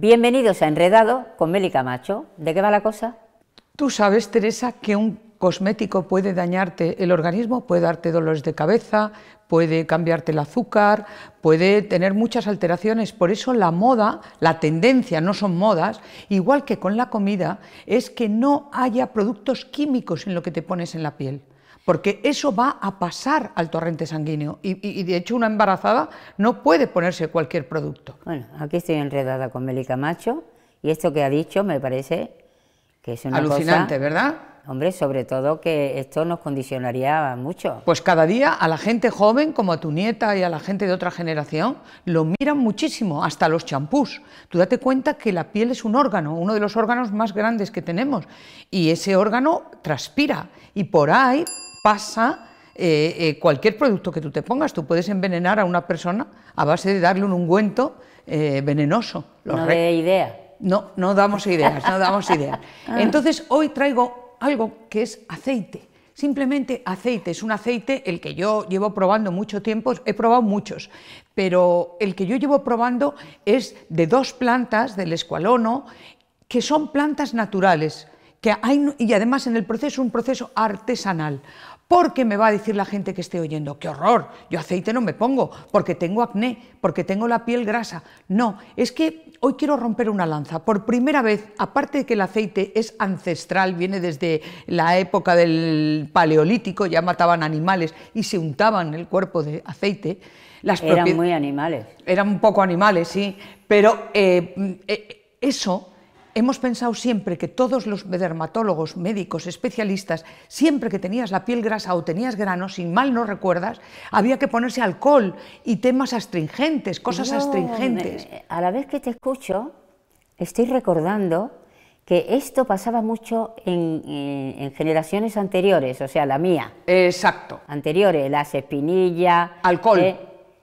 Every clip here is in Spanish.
Bienvenidos a Enredado con Meli Camacho. ¿De qué va la cosa? Tú sabes, Teresa, que un cosmético puede dañarte el organismo, puede darte dolores de cabeza, puede cambiarte el azúcar, puede tener muchas alteraciones. Por eso la moda, la tendencia, no son modas, igual que con la comida, es que no haya productos químicos en lo que te pones en la piel porque eso va a pasar al torrente sanguíneo y, de hecho una embarazada no puede ponerse cualquier producto. Bueno, aquí estoy enredada con Meli Camacho y esto que ha dicho me parece que es una alucinante, ¿verdad? Hombre, sobre todo que esto nos condicionaría mucho. Pues cada día a la gente joven, como a tu nieta y a la gente de otra generación, lo miran muchísimo, hasta los champús. Tú date cuenta que la piel es un órgano, uno de los órganos más grandes que tenemos, y ese órgano transpira, y por ahí pasa eh, eh, cualquier producto que tú te pongas. Tú puedes envenenar a una persona a base de darle un ungüento eh, venenoso. no de idea. No, no damos ideas, no damos ideas. Ah. Entonces hoy traigo algo que es aceite. Simplemente aceite, es un aceite el que yo llevo probando mucho tiempo, he probado muchos, pero el que yo llevo probando es de dos plantas del escualono, que son plantas naturales y además en el proceso un proceso artesanal, porque me va a decir la gente que esté oyendo, qué horror, yo aceite no me pongo, porque tengo acné, porque tengo la piel grasa. No, es que hoy quiero romper una lanza. Por primera vez, aparte de que el aceite es ancestral, viene desde la época del Paleolítico, ya mataban animales y se untaban el cuerpo de aceite. Las eran muy animales. Eran un poco animales, sí, pero eh, eh, eso hemos pensado siempre que todos los dermatólogos, médicos, especialistas, siempre que tenías la piel grasa o tenías granos, sin mal no recuerdas, había que ponerse alcohol y temas astringentes, cosas astringentes. Eh, a la vez que te escucho, estoy recordando que esto pasaba mucho en, eh, generaciones anteriores, o sea, la mía. Exacto. Anteriores, las espinillas. Alcohol, eh,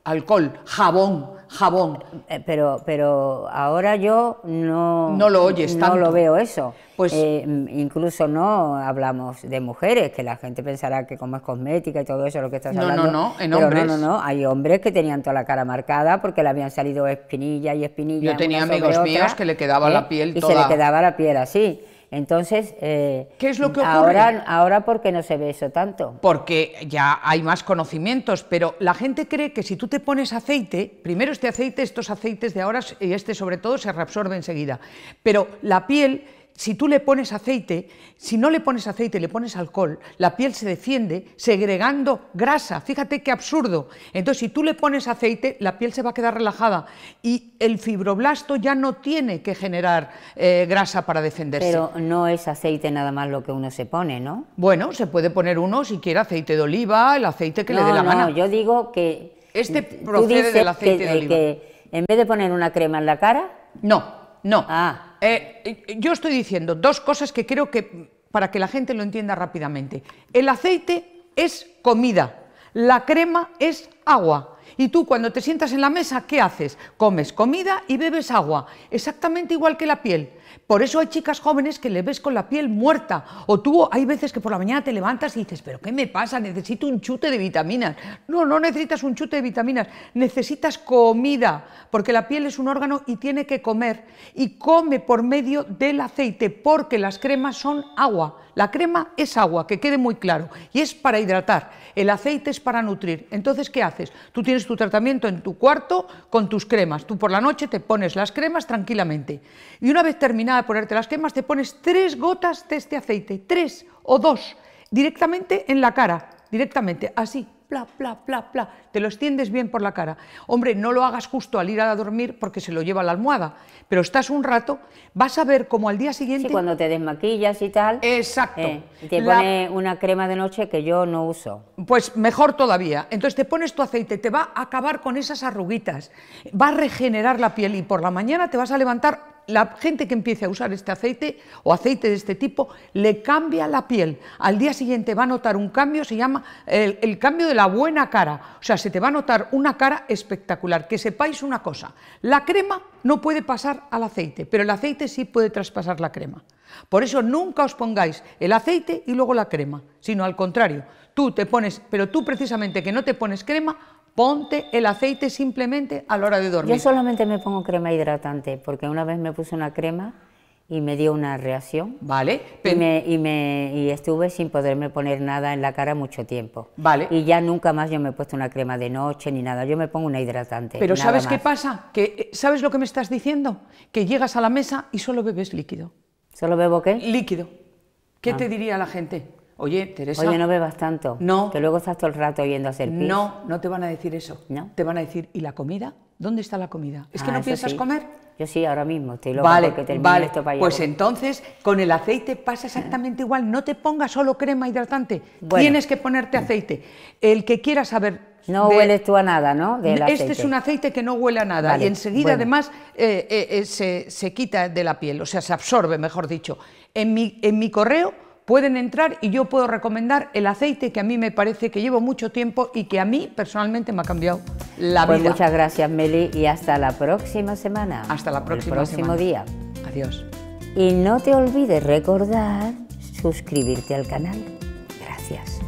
alcohol, jabón jabón. Eh, pero, pero ahora yo no, no lo oyes No lo veo eso. Pues, eh, incluso no hablamos de mujeres, que la gente pensará que como es cosmética y todo eso lo que estás hablando. No, no, en hombres. No, no, no, hay hombres que tenían toda la cara marcada porque le habían salido espinilla y espinilla. Yo tenía amigos míos que le quedaba ¿eh? la piel Y se le quedaba la piel así. Entonces, eh, ¿qué es lo que ocurre? Ahora, ahora porque no se ve eso tanto. Porque ya hay más conocimientos, pero la gente cree que si tú te pones aceite, primero este aceite, estos aceites de ahora y este sobre todo se reabsorbe enseguida, pero la piel si tú le pones aceite, si no le pones aceite, le pones alcohol, la piel se defiende segregando grasa. Fíjate qué absurdo. Entonces, si tú le pones aceite, la piel se va a quedar relajada y el fibroblasto ya no tiene que generar eh, grasa para defenderse. Pero no es aceite nada más lo que uno se pone, ¿no? Bueno, se puede poner uno si quiere aceite de oliva, el aceite que le dé la mano. gana. No, yo digo que. Este procede del aceite de oliva. Que en vez de poner una crema en la cara. No, no. Ah. Eh, eh, yo estoy diciendo dos cosas que creo que para que la gente lo entienda rápidamente. El aceite es comida, la crema es agua, y tú cuando te sientas en la mesa, ¿qué haces? Comes comida y bebes agua, exactamente igual que la piel. Por eso hay chicas jóvenes que le ves con la piel muerta. O tú hay veces que por la mañana te levantas y dices, pero ¿qué me pasa? Necesito un chute de vitaminas. No, no necesitas un chute de vitaminas, necesitas comida, porque la piel es un órgano y tiene que comer. Y come por medio del aceite, porque las cremas son agua. La crema es agua, que quede muy claro, y es para hidratar. El aceite es para nutrir. Entonces, ¿qué haces? Tú tienes tu tratamiento en tu cuarto con tus cremas. Tú por la noche te pones las cremas tranquilamente. Y una vez terminada de ponerte las cremas, te pones tres gotas de este aceite, tres o dos, directamente en la cara, directamente, así, pla, te lo extiendes bien por la cara. Hombre, no lo hagas justo al ir a dormir porque se lo lleva la almohada, pero estás un rato, vas a ver como al día siguiente... Sí, cuando te desmaquillas y tal. Exacto. Eh, te pone una crema de noche que yo no uso. Pues mejor todavía. Entonces te pones tu aceite, te va a acabar con esas arruguitas, va a regenerar la piel y por la mañana te vas a levantar la gente que empiece a usar este aceite o aceite de este tipo le cambia la piel. Al día siguiente va a notar un cambio, se llama el, cambio de la buena cara. O sea, se te va a notar una cara espectacular. Que sepáis una cosa, la crema no puede pasar al aceite, pero el aceite sí puede traspasar la crema. Por eso nunca os pongáis el aceite y luego la crema, sino al contrario, tú te pones, pero tú precisamente que no te pones crema, Ponte el aceite simplemente a la hora de dormir. Yo solamente me pongo crema hidratante, porque una vez me puse una crema y me dio una reacción. Vale. Y me, y, estuve sin poderme poner nada en la cara mucho tiempo. Vale. Y ya nunca más yo me he puesto una crema de noche ni nada. Yo me pongo una hidratante. Pero ¿sabes qué pasa? Que, eh, ¿Sabes lo que me estás diciendo? Que llegas a la mesa y solo bebes líquido. ¿Solo bebo qué? Líquido. ¿Qué te ah. diría la gente? Oye, Teresa. Oye, no bebas tanto. No. Que luego estás todo el rato yendo a hacer pis. No, no te van a decir eso. No. Te van a decir, ¿y la comida? ¿Dónde está la comida? ¿Es que ah, no piensas comer? Yo sí, ahora mismo estoy lo vale, porque termine vale. esto para Pues entonces, con el aceite pasa ah. exactamente igual. No te pongas solo crema hidratante. Tienes que ponerte aceite. El que quiera saber. No hueles tú a nada, ¿no? este es un aceite que no huele a nada. y enseguida, además, eh, eh, eh, se, quita de la piel, o sea, se absorbe, mejor dicho. En mi, en mi correo pueden entrar y yo puedo recomendar el aceite que a mí me parece que llevo mucho tiempo y que a mí personalmente me ha cambiado la pues vida. Muchas gracias, Meli, y hasta la próxima semana. Hasta la próxima el próximo día. Adiós. Y no te olvides recordar suscribirte al canal. Gracias.